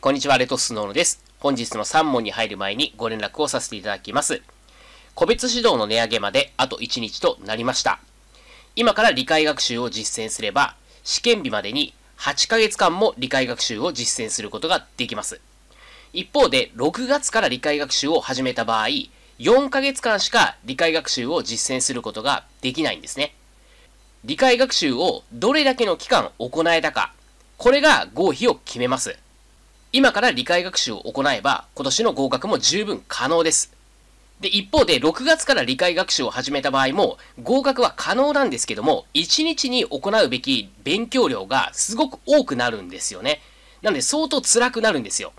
こんにちは、レトスノーノです。本日の3問に入る前にご連絡をさせていただきます。個別指導の値上げまであと1日となりました。今から理解学習を実践すれば、試験日までに8ヶ月間も理解学習を実践することができます。一方で、6月から理解学習を始めた場合、4ヶ月間しか理解学習を実践することができないんですね。理解学習をどれだけの期間行えたか、これが合否を決めます。今から理解学習を行えば、今年の合格も十分可能です。で、一方で、6月から理解学習を始めた場合も、合格は可能なんですけども、1日に行うべき勉強量がすごく多くなるんですよね。なので、相当辛くなるんですよ。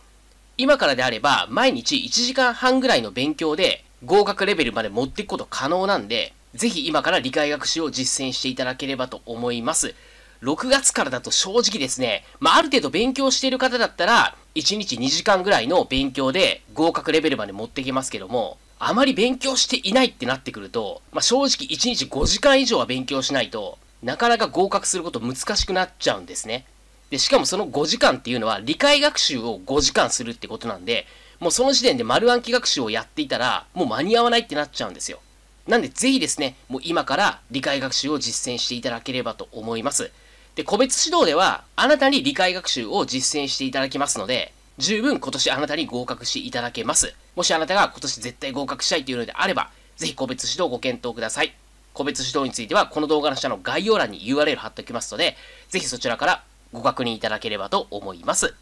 今からであれば、毎日1時間半ぐらいの勉強で、合格レベルまで持っていくこと可能なんで、ぜひ今から理解学習を実践していただければと思います。6月からだと正直ですね、まあ、ある程度勉強している方だったら、1日2時間ぐらいの勉強で合格レベルまで持ってきますけども、あまり勉強していないってなってくると、まあ、正直1日5時間以上は勉強しないとなかなか合格すること難しくなっちゃうんですね。で、しかもその5時間っていうのは理解学習を5時間するってことなんで、もうその時点で丸暗記学習をやっていたら、もう間に合わないってなっちゃうんですよ。なんでぜひですね、もう今から理解学習を実践していただければと思います。で、個別指導では、あなたに理解学習を実践していただきますので、十分今年あなたに合格していただけます。もしあなたが今年絶対合格したいというのであれば、ぜひ個別指導をご検討ください。個別指導については、この動画の下の概要欄に URL 貼っておきますので、ぜひそちらからご確認いただければと思います。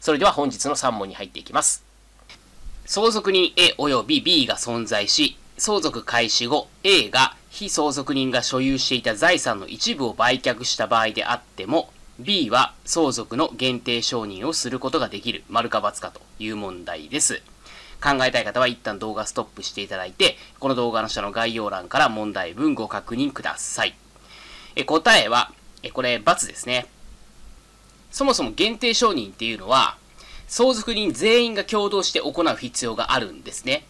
それでは本日の3問に入っていきます。相続人 A 及び B が存在し、相続開始後 A が非相続人が所有していた財産の一部を売却した場合であっても、B は相続の限定承認をすることができる、丸か×かという問題です。考えたい方は一旦動画ストップしていただいて、この動画の下の概要欄から問題文ご確認ください。え答えは、えこれ、×ですね。そもそも限定承認っていうのは、相続人全員が共同して行う必要があるんですね。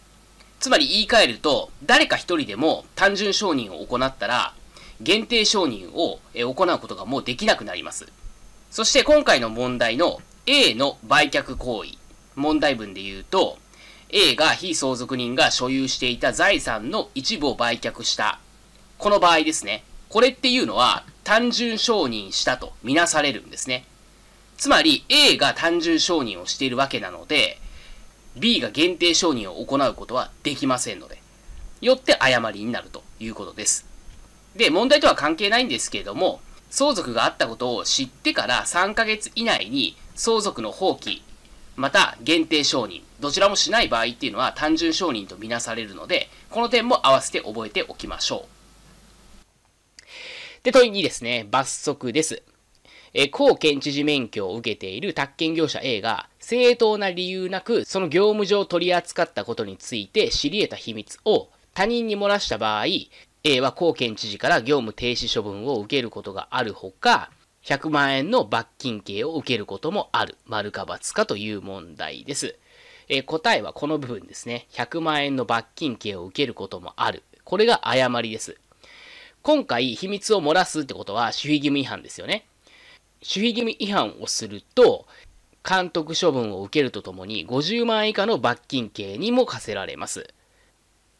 つまり言い換えると、誰か一人でも単純承認を行ったら、限定承認を行うことがもうできなくなります。そして今回の問題の A の売却行為、問題文で言うと、A が非相続人が所有していた財産の一部を売却した。この場合ですね。これっていうのは単純承認したとみなされるんですね。つまり A が単純承認をしているわけなので、B が限定承認を行うことはできませんので、よって誤りになるということです。で、問題とは関係ないんですけれども、相続があったことを知ってから3ヶ月以内に相続の放棄、また限定承認、どちらもしない場合っていうのは単純承認とみなされるので、この点も併せて覚えておきましょう。で、問い2ですね。罰則です。え高県知事免許を受けている宅建業者 A が、正当な理由なく、その業務上取り扱ったことについて知り得た秘密を他人に漏らした場合、A は高県知事から業務停止処分を受けることがあるほか、100万円の罰金刑を受けることもある。丸か罰かという問題です。えー、答えはこの部分ですね。100万円の罰金刑を受けることもある。これが誤りです。今回、秘密を漏らすってことは守秘義務違反ですよね。守秘義務違反をすると、監督処分を受けるとともに50万円以下の罰金刑にも課せられます。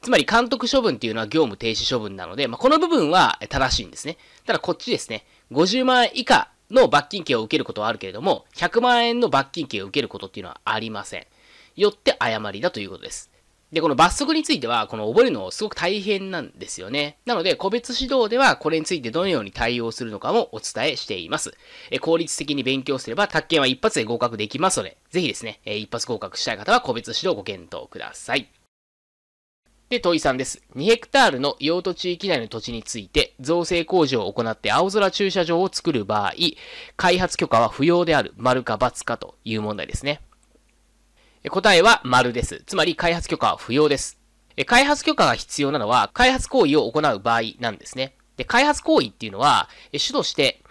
つまり監督処分っていうのは業務停止処分なので、まあ、この部分は正しいんですね。ただこっちですね。50万円以下の罰金刑を受けることはあるけれども、100万円の罰金刑を受けることっていうのはありません。よって誤りだということです。で、この罰則については、この覚えるのすごく大変なんですよね。なので、個別指導ではこれについてどのように対応するのかもお伝えしています。え効率的に勉強すれば、宅建は一発で合格できますので、ぜひですね、え一発合格したい方は個別指導をご検討ください。で、問いさんです。2ヘクタールの用途地域内の土地について、造成工事を行って青空駐車場を作る場合、開発許可は不要である、丸か×かという問題ですね。答えは丸です。つまり開発許可は不要です。開発許可が必要なのは、開発行為を行う場合なんですね。で、開発行為っていうのは、主として、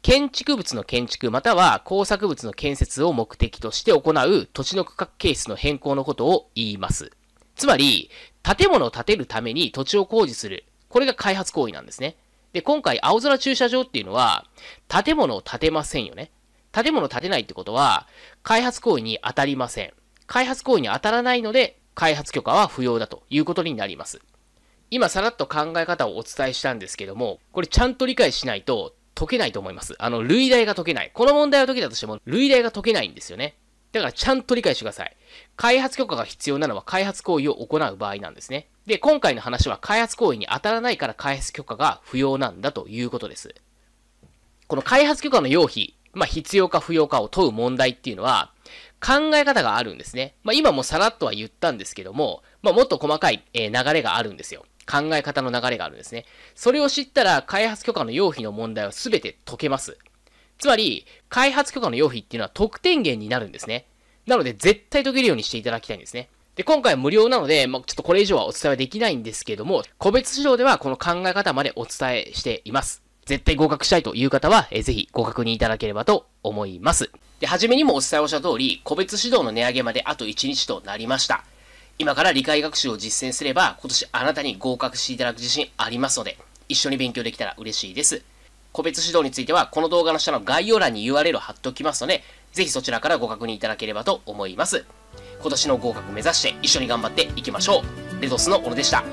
建築物の建築または工作物の建設を目的として行う土地の区画形質の変更のことを言います。つまり、建物を建てるために土地を工事する。これが開発行為なんですね。で、今回、青空駐車場っていうのは、建物を建てませんよね。建物を建てないってことは、開発行為に当たりません。開発行為に当たらないので、開発許可は不要だということになります。今さらっと考え方をお伝えしたんですけども、これちゃんと理解しないと解けないと思います。あの、類題が解けない。この問題を解けたとしても、類題が解けないんですよね。だからちゃんと理解してください。開発許可が必要なのは開発行為を行う場合なんですね。で、今回の話は開発行為に当たらないから開発許可が不要なんだということです。この開発許可の要否、まあ必要か不要かを問う問題っていうのは、考え方があるんですね。まあ、今もさらっとは言ったんですけども、まあ、もっと細かい、えー、流れがあるんですよ。考え方の流れがあるんですね。それを知ったら開発許可の要否の問題は全て解けます。つまり、開発許可の要否っていうのは得点源になるんですね。なので、絶対解けるようにしていただきたいんですね。で、今回は無料なので、まあ、ちょっとこれ以上はお伝えはできないんですけども、個別指導ではこの考え方までお伝えしています。絶対合格したいという方は、えー、ぜひご確認いただければと思います。で、初めにもお伝えをした通り、個別指導の値上げまであと1日となりました。今から理解学習を実践すれば、今年あなたに合格していただく自信ありますので、一緒に勉強できたら嬉しいです。個別指導については、この動画の下の概要欄に URL を貼っておきますので、ぜひそちらからご確認いただければと思います。今年の合格目指して一緒に頑張っていきましょう。レトスの小野でした。